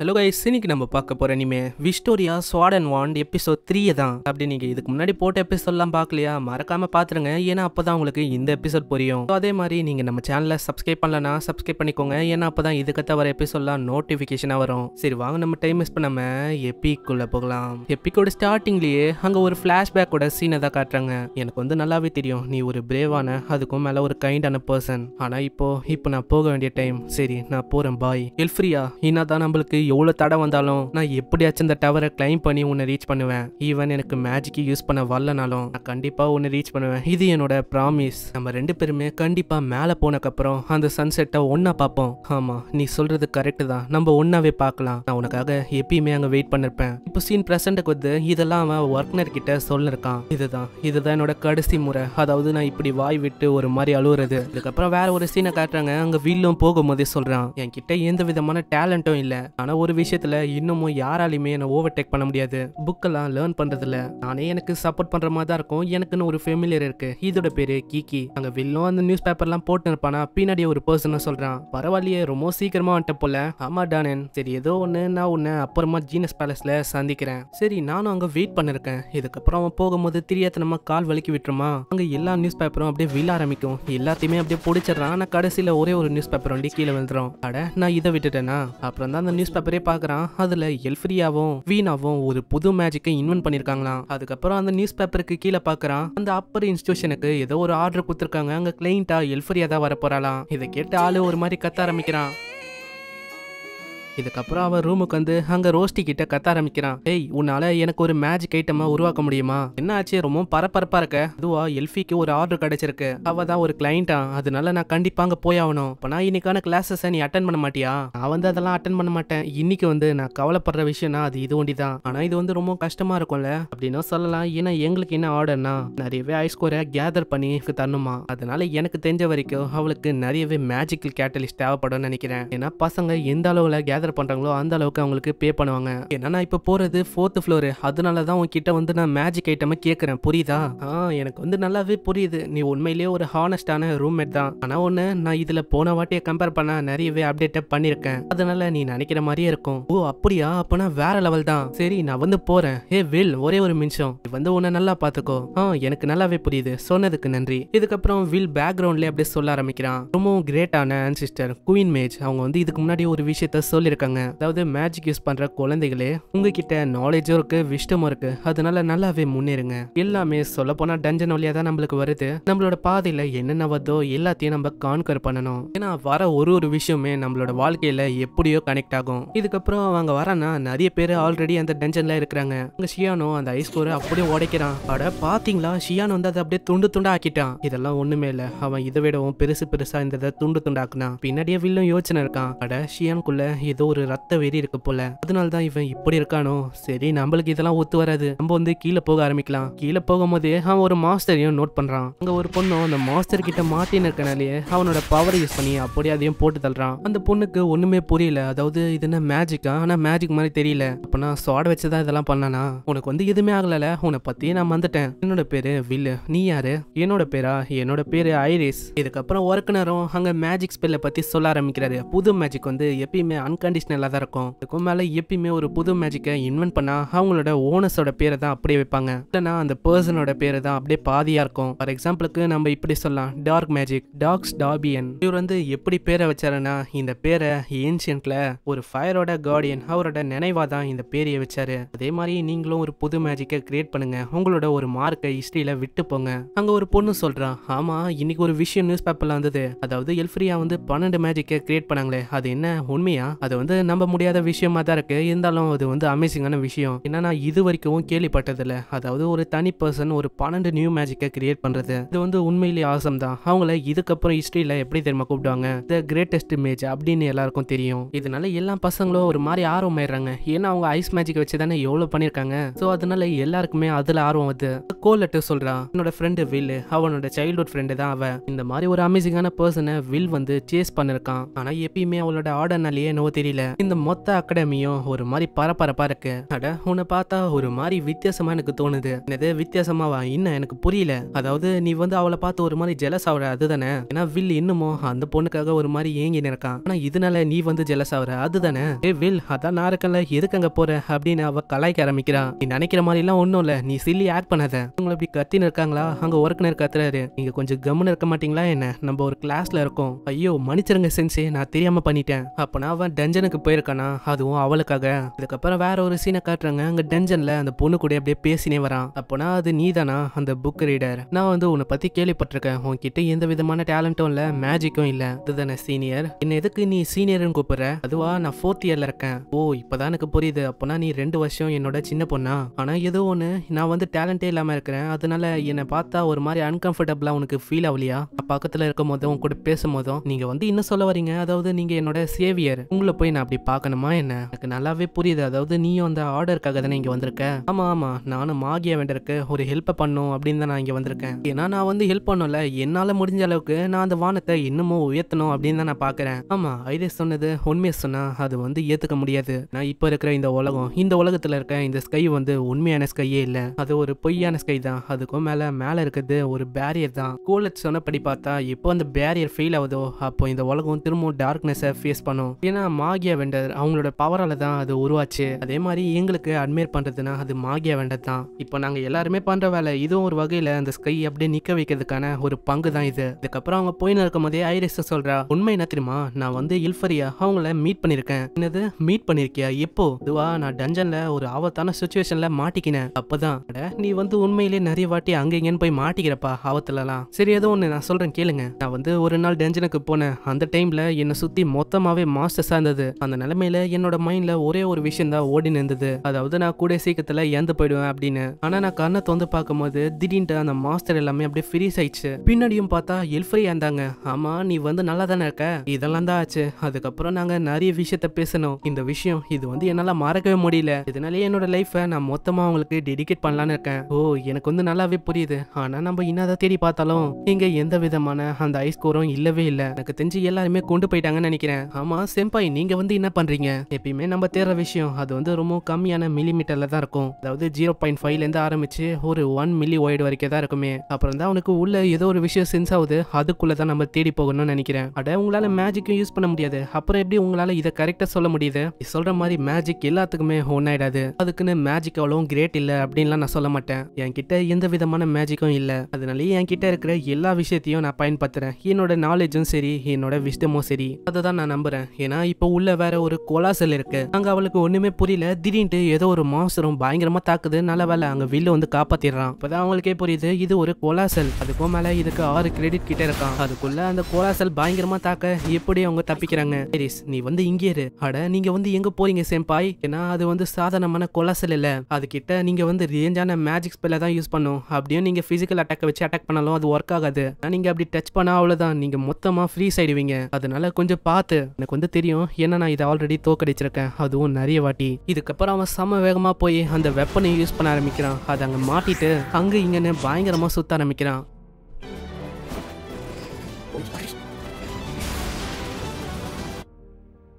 hello guys இன்னைக்கு நம்ம பார்க்க போகிற இனிமே விஸ்டோரியா அண்ட் வாண்ட் எபிசோட் த்ரீயை தான் அப்படி நீங்கள் இதுக்கு முன்னாடி போட்ட எபிசோட்லாம் பார்க்கலையா மறக்காமல் பார்த்துருங்க ஏன்னா அப்போ தான் உங்களுக்கு இந்த எபிசோட் புரியும் அதே மாதிரி நீங்கள் நம்ம சேனலை சப்ஸ்கிரைப் பண்ணலன்னா சப்ஸ்கிரைப் பண்ணிக்கோங்க ஏன்னா அப்போ தான் இதுக்கத்த வர எபிசோட்லாம் நோட்டிஃபிகேஷனாக வரும் சரி வாங்க நம்ம டைம் மிஸ் பண்ணாமல் எப்பிக்குள்ளே போகலாம் எப்பிக்கோட ஸ்டார்டிங்லேயே அங்கே ஒரு ஃப்ளாஷ்பேக்கோட சீனை தான் காட்டுறாங்க எனக்கு வந்து நல்லாவே தெரியும் நீ ஒரு பிரேவான அதுக்கும் மேலே ஒரு கைண்டான பர்சன் ஆனால் இப்போ இப்போ நான் போக வேண்டிய டைம் சரி நான் போகிறேன் பாய் எல்ஃப்ரியா இன்னா தான் நம்மளுக்கு எவ்வளோ தடை வந்தாலும் நான் எப்படியாச்சும் இந்த டவரை கிளைம் பண்ணி உன்னை ரீச் பண்ணுவேன் ஈவன் எனக்கு மேஜிக்கு யூஸ் பண்ண வரலனாலும் நான் கண்டிப்பாக உன்னை ரீச் பண்ணுவேன் இது என்னோட ப்ராமிஸ் நம்ம ரெண்டு பேருமே கண்டிப்பாக மேலே போனக்கப்புறம் அந்த சன்செட்டை ஒன்றா பார்ப்போம் ஆமாம் நீ சொல்கிறது கரெக்டு தான் நம்ம ஒன்றாவே பார்க்கலாம் நான் உனக்காக எப்பயுமே அங்கே வெயிட் பண்ணிருப்பேன் இப்போ சீன் ப்ரெசண்ட்டுக்கு வந்து இதெல்லாம் அவன் ஒர்க்னர் கிட்ட சொல்லிருக்கான் இதுதான் இதுதான் என்னோட கடைசி முறை அதாவது நான் இப்படி வாய் விட்டு ஒரு மாதிரி அழுகுறது அதுக்கப்புறம் வேற ஒரு சீனை காட்டுறாங்க அங்கே வீலும் போகும்போதே சொல்கிறான் என்கிட்ட எந்த விதமான டேலண்ட்டும் இல்லை ஆனால் ஒரு விஷயத்தில் இன்னமும் யாராலையுமே என்னை ஓவர்டேக் பண்ண முடியாது புக்கெல்லாம் லேர்ன் பண்ணுறதில்ல நானே எனக்கு சப்போர்ட் பண்ணுற மாதிரி தான் இருக்கும் எனக்குன்னு ஒரு ஃபெமிலியர் இருக்குது இதோட பேர் கீகி அங்கே வில்லும் அந்த நியூஸ் பேப்பர்லாம் போட்டு இருப்பானா பின்னாடி ஒரு பர்சனை சொல்கிறான் பரவாயில்லையே ரொம்ப சீக்கிரமாக வந்துட்ட போல ஆமா டானன் சரி ஏதோ ஒன்று நான் உன்னை அப்புறமா ஜீனஸ் பேலஸில் சந்திக்கிறேன் சரி நானும் அங்கே வெயிட் பண்ணிருக்கேன் இதுக்கப்புறம் அவன் போகும்போது தெரியாத நம்ம கால் வலிக்கு விட்டுருமா அங்கே எல்லா நியூஸ் பேப்பரும் அப்படியே விழ ஆரம்பிக்கும் எல்லாத்தையுமே அப்படியே பிடிச்சிடறான் ஆனால் கடைசியில ஒரே ஒரு நியூஸ் பேப்பர் வண்டி கீழே விழுந்துடும் அட நான் இதை விட்டுட்டேனா அப்புறம் தான் அந்த நியூஸ் பேப்பர் பேரே பாக்குறான் அதுல எல்ஃப்ரியாவும் வீணாவும் ஒரு புது மேஜிக்கை இன்வென்ட் பண்ணியிருக்காங்களாம் அதுக்கப்புறம் அந்த நியூஸ் பேப்பருக்கு கீழே பாக்குறான் அந்த அப்பர் இன்ஸ்டியூஷனுக்கு ஏதோ ஒரு ஆர்டர் கொடுத்துருக்காங்க அங்க கிளைண்டா எல்ஃப்ரியா தான் வர போகிறாளாம் இதை கேட்டு ஆளு ஒரு மாதிரி கத்த ஆரம்பிக்கிறான் இதுக்கப்புறம் அவன் ரூமுக்கு வந்து அங்க ரோஸ்டி கிட்ட கத்த ஆரம்பிக்கிறான் ஏய் உன்னால எனக்கு ஒரு மேஜிக் ஐட்டமா உருவாக்க முடியுமா என்ன ஆச்சு ரொம்ப பரபரப்பா இருக்க அதுவா எல்ஃபிக்கு ஒரு ஆர்டர் கிடைச்சிருக்கு அவ தான் ஒரு கிளைண்டா அதனால நான் கண்டிப்பா அங்க போய் ஆகணும் இப்போ நான் இன்னைக்கான கிளாஸஸ் நீ அட்டன் பண்ண மாட்டியா நான் வந்து அதெல்லாம் அட்டன் பண்ண மாட்டேன் இன்னைக்கு வந்து நான் கவலைப்படுற விஷயம்னா அது இது ஒண்டிதான் தான் ஆனா இது வந்து ரொம்ப கஷ்டமா இருக்கும்ல அப்படின்னு சொல்லலாம் ஏன்னா எங்களுக்கு என்ன ஆர்டர்னா நிறையவே ஐஸ்கோரை கேதர் பண்ணி தரணுமா அதனால எனக்கு தெரிஞ்ச வரைக்கும் அவளுக்கு நிறையவே மேஜிக்கல் கேட்டலிஸ்ட் தேவைப்படும் நினைக்கிறேன் ஏன்னா பசங்க எந்த அளவுல கேதர் ஆர்டர் பண்ணுறாங்களோ அந்த அளவுக்கு அவங்களுக்கு பே பண்ணுவாங்க என்னன்னா இப்போ போகிறது ஃபோர்த்து ஃப்ளோரு அதனால தான் உங்ககிட்ட வந்து நான் மேஜிக் ஐட்டமே கேட்குறேன் புரியுதா ஆ எனக்கு வந்து நல்லாவே புரியுது நீ உண்மையிலேயே ஒரு ஹானஸ்டான ரூம்மேட் தான் ஆனால் ஒன்று நான் இதில் போன வாட்டியை கம்பேர் பண்ணால் நிறையவே அப்டேட்டப் பண்ணியிருக்கேன் அதனால நீ நினைக்கிற மாதிரியே இருக்கும் ஓ அப்படியா அப்போனா வேற லெவல் தான் சரி நான் வந்து போகிறேன் ஏ வில் ஒரே ஒரு நிமிஷம் வந்து உன்னை நல்லா பார்த்துக்கோ ஆ எனக்கு நல்லாவே புரியுது சொன்னதுக்கு நன்றி இதுக்கப்புறம் வில் பேக்ரவுண்ட்லேயே அப்படியே சொல்ல ஆரம்பிக்கிறான் ரொம்பவும் கிரேட்டான சிஸ்டர் குயின் மேஜ் அவங்க வந்து இதுக்கு முன்னாடி ஒரு விஷயத்த சொல்லியிருக்காங்க இருக்காங்க அதாவது மேஜிக் யூஸ் பண்ற குழந்தைகளே உங்ககிட்ட நாலேஜும் இருக்கு விஷ்டமும் இருக்கு அதனால நல்லாவே முன்னேறுங்க எல்லாமே சொல்ல போனா டஞ்சன் வழியா தான் நம்மளுக்கு வருது நம்மளோட பாதையில என்னென்ன வருதோ எல்லாத்தையும் நம்ம கான்கர் பண்ணணும் ஏன்னா வர ஒரு ஒரு விஷயமே நம்மளோட வாழ்க்கையில எப்படியோ கனெக்ட் ஆகும் இதுக்கப்புறம் அவங்க வரனா நிறைய பேர் ஆல்ரெடி அந்த டென்ஷன்ல இருக்கிறாங்க அங்க ஷியானோ அந்த ஐஸ் கோரை அப்படியே உடைக்கிறான் அட பாத்தீங்களா ஷியானோ வந்து அதை அப்படியே துண்டு துண்டா ஆக்கிட்டான் இதெல்லாம் ஒண்ணுமே இல்ல அவன் இதை விடவும் பெருசு பெருசா இந்த துண்டு துண்டாக்குனா பின்னாடியே வில்லும் யோசனை இருக்கான் அட ஷியானுக்குள்ள ஏதோ ஒரு ரத்த வெறி இருக்கு போல அதனால தான் இவன் இப்படி இருக்கானோ சரி நம்மளுக்கு இதெல்லாம் ஒத்து வராது நம்ம வந்து கீழே போக ஆரம்பிக்கலாம் கீழே போகும்போதே அவன் ஒரு மாஸ்டரையும் நோட் பண்றான் அங்க ஒரு பொண்ணும் அந்த மாஸ்டர் கிட்ட மாட்டின்னு இருக்கனாலே அவனோட பவர் யூஸ் பண்ணி அப்படியே அதையும் போட்டு தள்ளுறான் அந்த பொண்ணுக்கு ஒண்ணுமே புரியல அதாவது இது என்ன மேஜிக்கா ஆனா மேஜிக் மாதிரி தெரியல அப்பனா சாட வச்சுதான் இதெல்லாம் பண்ணானா உனக்கு வந்து எதுவுமே ஆகல உன பத்தி நான் வந்துட்டேன் என்னோட பேரு வில்லு நீ யாரு என்னோட பேரா என்னோட பேரு ஐரிஸ் இதுக்கப்புறம் ஒர்க்குனரும் அங்க மேஜிக் ஸ்பெல்ல பத்தி சொல்ல ஆரம்பிக்கிறாரு புது மேஜிக் வந்து எப்பயுமே அன்கன் அன்கண்டிஷனலாக தான் இருக்கும் இதுக்கும் மேலே எப்பயுமே ஒரு புது மேஜிக்கை இன்வென்ட் பண்ணால் அவங்களோட ஓனர்ஸோட பேரை தான் அப்படியே வைப்பாங்க இல்லைனா அந்த பர்சனோட பேரை தான் அப்படியே பாதியாக இருக்கும் ஃபார் எக்ஸாம்பிளுக்கு நம்ம இப்படி சொல்லலாம் டார்க் மேஜிக் டாக்ஸ் டாபியன் இவர் வந்து எப்படி பேரை வச்சாருன்னா இந்த பேரை ஏன்ஷியன்ட்ல ஒரு ஃபயரோட கார்டியன் அவரோட நினைவாக தான் இந்த பேரையை வச்சாரு அதே மாதிரி நீங்களும் ஒரு புது மேஜிக்கை கிரியேட் பண்ணுங்க உங்களோட ஒரு மார்க்கை ஹிஸ்ட்ரியில விட்டு போங்க அங்க ஒரு பொண்ணு சொல்கிறான் ஆமா இன்னைக்கு ஒரு விஷயம் நியூஸ் பேப்பர்ல வந்தது அதாவது எல்ஃப்ரியா வந்து பன்னெண்டு மேஜிக்கை கிரியேட் பண்ணாங்களே அது என்ன உண்மையா அதை வந்து நம்ப முடியாத விஷயமா தான் இருக்கு இருந்தாலும் அது வந்து அமேசிங்கான விஷயம் ஏன்னா நான் இது வரைக்கும் கேள்விப்பட்டதில்ல அதாவது ஒரு தனி பர்சன் ஒரு பன்னெண்டு நியூ மேஜிக்கை கிரியேட் பண்ணுறது இது வந்து உண்மையிலேயே ஆசம் தான் அவங்கள இதுக்கப்புறம் ஹிஸ்டரியில எப்படி தெரியுமா கூப்பிடுவாங்க த கிரேட்டஸ்ட் மேஜ் அப்படின்னு எல்லாருக்கும் தெரியும் இதனால எல்லா பசங்களும் ஒரு மாதிரி ஆர்வம் ஆயிடுறாங்க ஏன்னா அவங்க ஐஸ் மேஜிக் வச்சு தானே எவ்வளோ பண்ணியிருக்காங்க ஸோ அதனால எல்லாருக்குமே அதில் ஆர்வம் வந்து கோல் லெட்டர் சொல்கிறான் என்னோட ஃப்ரெண்டு வில் அவனோட சைல்ட்ஹுட் ஃப்ரெண்டு தான் அவன் இந்த மாதிரி ஒரு அமேசிங்கான பர்சனை வில் வந்து சேஸ் பண்ணிருக்கான் ஆனால் எப்பயுமே அவளோட ஆர்டர்னாலேயே என்னவோ தெரியும் தெரியல இந்த மொத்த அகாடமியும் ஒரு மாதிரி பரபரப்பா இருக்கு அட உன்னை பார்த்தா ஒரு மாதிரி வித்தியாசமா எனக்கு தோணுது என்னது வித்தியாசமாவா இன்னும் எனக்கு புரியல அதாவது நீ வந்து அவளை பார்த்து ஒரு மாதிரி ஜெலஸ் ஆகுற அதுதானே ஏன்னா வில் இன்னமும் அந்த பொண்ணுக்காக ஒரு மாதிரி ஏங்கி நிற்கான் ஆனா இதனால நீ வந்து ஜெலஸ் ஆகுற அதுதானே வில் அதான் நான் இருக்கல எதுக்கு அங்க போற அப்படின்னு அவ கலாய்க்க ஆரம்பிக்கிறான் நீ நினைக்கிற மாதிரி எல்லாம் ஒண்ணும் இல்ல நீ சில்லி ஆக்ட் பண்ணாத உங்களை இப்படி கத்தின்னு இருக்காங்களா அங்க நேர் கத்துறாரு நீங்க கொஞ்சம் கம்முன்னு இருக்க மாட்டீங்களா என்ன நம்ம ஒரு கிளாஸ்ல இருக்கோம் ஐயோ மன்னிச்சிருங்க சென்சே நான் தெரியாம பண்ணிட்டேன் அப்பனா அவன் டெஞ்சர் டென்ஜனுக்கு போயிருக்கானா அதுவும் அவளுக்காக இதுக்கப்புறம் வேற ஒரு சீனை காட்டுறாங்க அங்க டென்ஜன்ல அந்த பொண்ணு கூட அப்படியே பேசினே வரான் அப்போனா அது நீ அந்த புக் ரீடர் நான் வந்து உன்னை பத்தி கேள்விப்பட்டிருக்கேன் உன்கிட்ட எந்த விதமான டேலண்ட்டும் இல்ல மேஜிக்கும் இல்ல இதுதானே சீனியர் என்ன எதுக்கு நீ சீனியர்னு கூப்பிடுற அதுவா நான் ஃபோர்த் இயர்ல இருக்கேன் ஓ இப்பதான் எனக்கு புரியுது அப்போனா நீ ரெண்டு வருஷம் என்னோட சின்ன பொண்ணா ஆனா ஏதோ ஒன்று நான் வந்து டேலண்டே இல்லாம இருக்கிறேன் அதனால என்னை பார்த்தா ஒரு மாதிரி அன்கம்ஃபர்டபுளா உனக்கு ஃபீல் ஆகலையா பக்கத்துல இருக்கும் போதும் உன் கூட பேசும் போதும் நீங்க வந்து என்ன சொல்ல வரீங்க அதாவது நீங்க என்னோட சேவியர் உங்களை போய் போய் நான் அப்படி பார்க்கணுமா என்ன எனக்கு நல்லாவே புரியுது அதாவது நீயும் அந்த ஆர்டருக்காக தானே இங்கே வந்திருக்க ஆமாம் ஆமாம் நானும் மாகிய வேண்டிருக்கு ஒரு ஹெல்ப்பை பண்ணும் அப்படின்னு தான் நான் இங்கே வந்திருக்கேன் ஏன்னா நான் வந்து ஹெல்ப் பண்ணல என்னால் முடிஞ்ச அளவுக்கு நான் அந்த வானத்தை இன்னமும் உயர்த்தணும் அப்படின்னு தான் நான் பார்க்குறேன் ஆமாம் ஐதே சொன்னது உண்மையை சொன்னால் அது வந்து ஏற்றுக்க முடியாது நான் இப்போ இருக்கிற இந்த உலகம் இந்த உலகத்தில் இருக்க இந்த ஸ்கை வந்து உண்மையான ஸ்கையே இல்லை அது ஒரு பொய்யான ஸ்கை தான் அதுக்கும் மேலே மேலே இருக்கிறது ஒரு பேரியர் தான் கூலட் சொன்னபடி பார்த்தா இப்போ அந்த பேரியர் ஃபெயில் ஆகுதோ அப்போ இந்த உலகம் திரும்பவும் டார்க்னஸை ஃபேஸ் பண்ணும் ஏன்னா மாகியா வெண்டர் அவங்களோட பவரால தான் அது உருவாச்சு அதே மாதிரி எங்களுக்கு அட்மேர் பண்றதுன்னா அது மாகியா வெண்டர் தான் இப்போ நாங்கள் எல்லாருமே பண்ணுற வேலை இதுவும் ஒரு வகையில் அந்த ஸ்கை அப்படியே நிற்க வைக்கிறதுக்கான ஒரு பங்கு தான் இது இதுக்கப்புறம் அவங்க போய் நடக்கும் போதே ஐரிஸ் சொல்கிறா உண்மை என்ன தெரியுமா நான் வந்து இல்ஃபரியா அவங்கள மீட் பண்ணியிருக்கேன் என்னது மீட் பண்ணியிருக்கியா எப்போ இதுவா நான் டஞ்சனில் ஒரு ஆபத்தான சுச்சுவேஷனில் மாட்டிக்கினேன் அப்பதான் நீ வந்து உண்மையிலேயே நிறைய வாட்டி அங்கே இங்கேன்னு போய் மாட்டிக்கிறப்பா ஆபத்துலலாம் சரி ஏதோ ஒன்று நான் சொல்கிறேன் கேளுங்க நான் வந்து ஒரு நாள் டஞ்சனுக்கு போனேன் அந்த டைமில் என்னை சுற்றி மொத்தமாகவே மாஸ்டர்ஸாக இருந்தது அந்த நிலைமையில என்னோட மைண்ட்ல ஒரே ஒரு விஷயம் தான் ஓடி நின்றது அதாவது நான் கூட சீக்கிரத்துல இறந்து போயிடுவேன் அப்படின்னு ஆனா நான் கண்ணை தொந்து பார்க்கும்போது திடீர்னு அந்த மாஸ்டர் எல்லாமே அப்படியே ஃப்ரீஸ் ஆயிடுச்சு பின்னாடியும் பார்த்தா எல்ஃபரி ஆந்தாங்க ஆமா நீ வந்து நல்லா தானே இருக்க இதெல்லாம் தான் ஆச்சு அதுக்கப்புறம் நாங்க நிறைய விஷயத்த பேசணும் இந்த விஷயம் இது வந்து என்னால மறக்கவே முடியல இதனாலேயே என்னோட லைஃப நான் மொத்தமா அவங்களுக்கு டெடிகேட் பண்ணலான்னு இருக்கேன் ஓ எனக்கு வந்து நல்லாவே புரியுது ஆனா நம்ம என்னதான் தேடி பார்த்தாலும் இங்க எந்த விதமான அந்த ஐஸ் இல்லவே இல்லை எனக்கு தெரிஞ்சு எல்லாருமே கொண்டு போயிட்டாங்கன்னு நினைக்கிறேன் ஆமா செம்பாய் நீங்க நீங்கள் வந்து என்ன பண்ணுறீங்க எப்பயுமே நம்ம தேடுற விஷயம் அது வந்து ரொம்ப கம்மியான மில்லிமீட்டரில் தான் இருக்கும் அதாவது ஜீரோ பாயிண்ட் ஃபைவ்லேருந்து ஆரம்பித்து ஒரு ஒன் மில்லி ஒய்டு வரைக்கும் தான் இருக்குமே அப்புறம் தான் அவனுக்கு உள்ள ஏதோ ஒரு விஷயம் சென்ஸ் ஆகுது அதுக்குள்ளே தான் நம்ம தேடி போகணும்னு நினைக்கிறேன் அட உங்களால் மேஜிக்கும் யூஸ் பண்ண முடியாது அப்புறம் எப்படி உங்களால் இதை கரெக்டாக சொல்ல முடியுது சொல்கிற மாதிரி மேஜிக் எல்லாத்துக்குமே ஒன்றாயிடாது அதுக்குன்னு மேஜிக் அவ்வளோ கிரேட் இல்லை அப்படின்லாம் நான் சொல்ல மாட்டேன் என்கிட்ட எந்த விதமான மேஜிக்கும் இல்லை அதனாலேயே என்கிட்ட இருக்கிற எல்லா விஷயத்தையும் நான் பயன்படுத்துகிறேன் என்னோட நாலேஜும் சரி என்னோட விஷ்டமும் சரி அதை தான் நான் நம்புகிறேன் ஏன்னா இப்போ உள்ள உள்ள வேற ஒரு கொலாசல் இருக்கு அங்க அவளுக்கு ஒண்ணுமே புரியல திடீர்னு ஏதோ ஒரு மாசரும் பயங்கரமா தாக்குது நல்ல வேலை அங்க வில்ல வந்து காப்பாத்திடுறான் இப்பதான் அவங்களுக்கே புரியுது இது ஒரு கொலாசல் அதுக்கும் மேல இதுக்கு ஆறு கிரெடிட் கிட்ட இருக்கான் அதுக்குள்ள அந்த கொலாசல் பயங்கரமா தாக்க எப்படி அவங்க தப்பிக்கிறாங்க நீ வந்து இங்கே இரு அட நீங்க வந்து எங்க போறீங்க சேம்பாய் ஏன்னா அது வந்து சாதாரணமான கொலாசல் இல்ல அது கிட்ட நீங்க வந்து ரேஞ்சான மேஜிக் ஸ்பெல்ல தான் யூஸ் பண்ணும் அப்படியே நீங்க பிசிக்கல் அட்டாக் வச்சு அட்டாக் பண்ணாலும் அது ஒர்க் ஆகாது நீங்க அப்படி டச் பண்ணா அவ்வளவுதான் நீங்க மொத்தமா ஃப்ரீஸ் ஆயிடுவீங்க அதனால கொஞ்சம் பார்த்து எனக்கு வந்து தெரியும் ஏன்னா நான் இதை ஆல்ரெடி தோக்கடிச்சிருக்கேன் அதுவும் நிறைய வாட்டி இதுக்கப்புறம் அவன் செம வேகமாக போய் அந்த வெப்பனை யூஸ் பண்ண ஆரம்பிக்கிறான் அதை அங்கே மாட்டிட்டு அங்கே இங்கன்னு பயங்கரமாக சுத்த ஆரம்பிக்கிறான்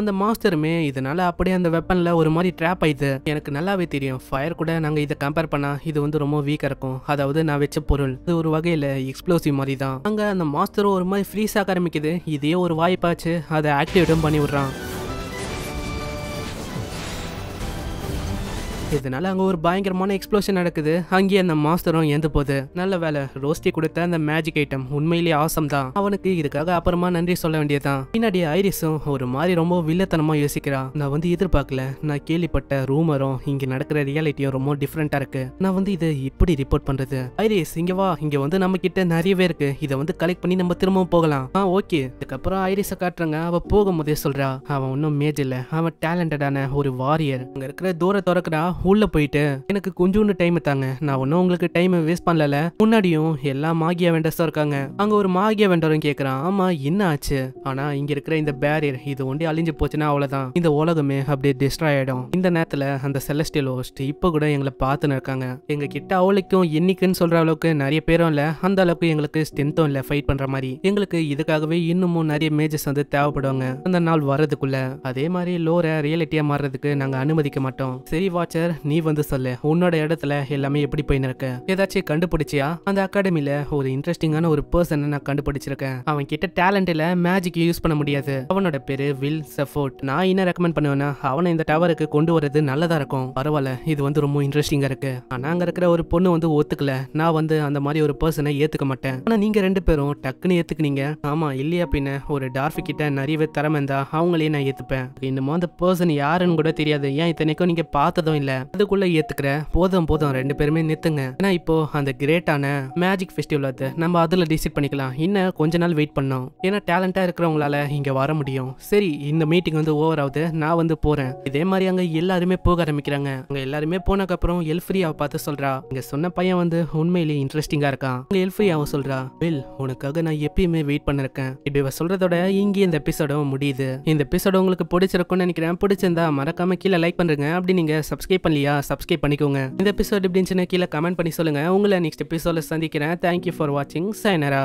அந்த மாஸ்டருமே இதனால அப்படியே அந்த வெப்பனில் ஒரு மாதிரி ட்ராப் ஆயிடுது எனக்கு நல்லாவே தெரியும் ஃபயர் கூட நாங்கள் இதை கம்பேர் பண்ணால் இது வந்து ரொம்ப வீக்காக இருக்கும் அதாவது நான் வச்ச பொருள் இது ஒரு வகையில் எக்ஸ்ப்ளோசிவ் மாதிரி தான் அங்கே அந்த மாஸ்டரும் ஒரு மாதிரி ஃப்ரீஸ் ஆக ஆரம்பிக்குது இதே ஒரு வாய்ப்பாச்சு அதை ஆக்டிவேட்டும் பண்ணி விடுறான் இதனால அங்கே ஒரு பயங்கரமான எக்ஸ்ப்ளோஷன் நடக்குது அங்கேயே அந்த மாஸ்டரும் ஏந்து போகுது நல்ல வேலை ரோஸ்டி கொடுத்த அந்த மேஜிக் ஐட்டம் உண்மையிலேயே ஆசம் தான் அவனுக்கு இதுக்காக அப்புறமா நன்றி சொல்ல வேண்டியதான் பின்னாடி ஐரிஸும் ஒரு மாதிரி ரொம்ப வில்லத்தனமா யோசிக்கிறான் நான் வந்து எதிர்பார்க்கல நான் கேள்விப்பட்ட ரூமரும் இங்க நடக்கிற ரியாலிட்டியும் ரொம்ப டிஃப்ரெண்டா இருக்கு நான் வந்து இதை இப்படி ரிப்போர்ட் பண்றது ஐரிஸ் இங்க வா இங்க வந்து நம்ம கிட்ட நிறையவே இருக்கு இதை வந்து கலெக்ட் பண்ணி நம்ம திரும்பவும் போகலாம் ஆ ஓகே இதுக்கப்புறம் ஐரிஸை காட்டுறங்க அவ போகும்போதே சொல்றா அவன் ஒன்றும் மேஜ் இல்லை அவன் டேலண்டடான ஒரு வாரியர் அங்க இருக்கிற தூர திறக்கிறா உள்ள போயிட்டு எனக்கு கொஞ்சோண்டு டைம் தாங்க நான் ஒன்றும் உங்களுக்கு டைமை வேஸ்ட் பண்ணல முன்னாடியும் எல்லா மாகியா வெண்டர்ஸும் இருக்காங்க அங்கே ஒரு மாகியா வெண்டரும் கேட்குறான் ஆமாம் என்ன ஆச்சு ஆனால் இங்கே இருக்கிற இந்த பேரியர் இது ஒண்டி அழிஞ்சு போச்சுன்னா அவ்வளவுதான் இந்த உலகமே அப்படியே டிஸ்ட்ராய் ஆயிடும் இந்த நேரத்தில் அந்த செலஸ்டியல் ஹோஸ்ட் இப்போ கூட எங்களை பார்த்துன்னு இருக்காங்க எங்கள் கிட்ட அவளுக்கும் என்னைக்குன்னு சொல்கிற அளவுக்கு நிறைய பேரும் இல்லை அந்த அளவுக்கு எங்களுக்கு ஸ்ட்ரென்த்தும் இல்லை ஃபைட் பண்ணுற மாதிரி எங்களுக்கு இதுக்காகவே இன்னமும் நிறைய மேஜஸ் வந்து தேவைப்படுவாங்க அந்த நாள் வர்றதுக்குள்ள அதே மாதிரி லோரை ரியாலிட்டியாக மாறுறதுக்கு நாங்கள் அனுமதிக்க மாட்டோம் சரி வாட்சர் நீ வந்து சொல்லு உன்னோட இடத்துல எல்லாமே எப்படி போயின்னு இருக்கு ஏதாச்சும் கண்டுபிடிச்சியா அந்த அகாடமில ஒரு இன்ட்ரெஸ்டிங்கான ஒரு பர்சனை நான் கண்டுபிடிச்சிருக்கேன் அவன் கிட்ட டேலண்ட்ல மேஜிக் யூஸ் பண்ண முடியாது அவனோட பேரு வில் சஃபோர்ட் நான் என்ன ரெக்கமெண்ட் பண்ணுவேன்னா அவனை இந்த டவருக்கு கொண்டு வரது நல்லதா இருக்கும் பரவாயில்ல இது வந்து ரொம்ப இன்ட்ரெஸ்டிங்கா இருக்கு ஆனா அங்க இருக்கிற ஒரு பொண்ணு வந்து ஒத்துக்கல நான் வந்து அந்த மாதிரி ஒரு பர்சனை ஏத்துக்க மாட்டேன் ஆனா நீங்க ரெண்டு பேரும் டக்குன்னு ஏத்துக்கினீங்க ஆமா இல்லையா பின்ன ஒரு டார்ஃபி கிட்ட நிறையவே திறமை இருந்தா அவங்களே நான் ஏத்துப்பேன் இன்னமும் அந்த பர்சன் யாருன்னு கூட தெரியாது ஏன் இத்தனைக்கும் நீங்க பார்த்ததும் இல்லை அதுக்குள்ள ஏத்துக்கிற போதும் போதும் ரெண்டு பேருமே நிறுத்துங்க ஏன்னா இப்போ அந்த கிரேட்டான மேஜிக் ஃபெஸ்டிவல் அது நம்ம அதில் டிசைட் பண்ணிக்கலாம் இன்னும் கொஞ்ச நாள் வெயிட் பண்ணோம் ஏன்னா டேலண்டா இருக்கிறவங்களால இங்க வர முடியும் சரி இந்த மீட்டிங் வந்து ஓவர் ஆகுது நான் வந்து போறேன் இதே மாதிரி அங்க எல்லாருமே போக ஆரம்பிக்கிறாங்க அங்க எல்லாருமே போனக்கப்புறம் எல்ஃப்ரியாவை பார்த்து சொல்றா இங்க சொன்ன பையன் வந்து உண்மையிலேயே இன்ட்ரெஸ்டிங்கா இருக்கான் அங்க எல்ஃப்ரியாவை சொல்றா பில் உனக்காக நான் எப்பயுமே வெயிட் பண்ணிருக்கேன் இப்ப இப்படி சொல்றதோட இங்கே இந்த எபிசோடும் முடியுது இந்த எபிசோட உங்களுக்கு பிடிச்சிருக்கும்னு நினைக்கிறேன் பிடிச்சிருந்தா மறக்காம கீழே லைக் பண்ணுங்க அப்படி நீங்க சப்ஸ்கிரைப் பண்ணலையா சப்ஸ்கிரைப் பண்ணிக்கோங்க இந்த எபிசோட் எப்படின்னு கீழே கமெண்ட் பண்ணி சொல்லுங்கள் உங்களை நெக்ஸ்ட் எபிசோட சந்திக்கிறேன் தேங்க்யூ ஃபார் வாட்சிங் சைனரா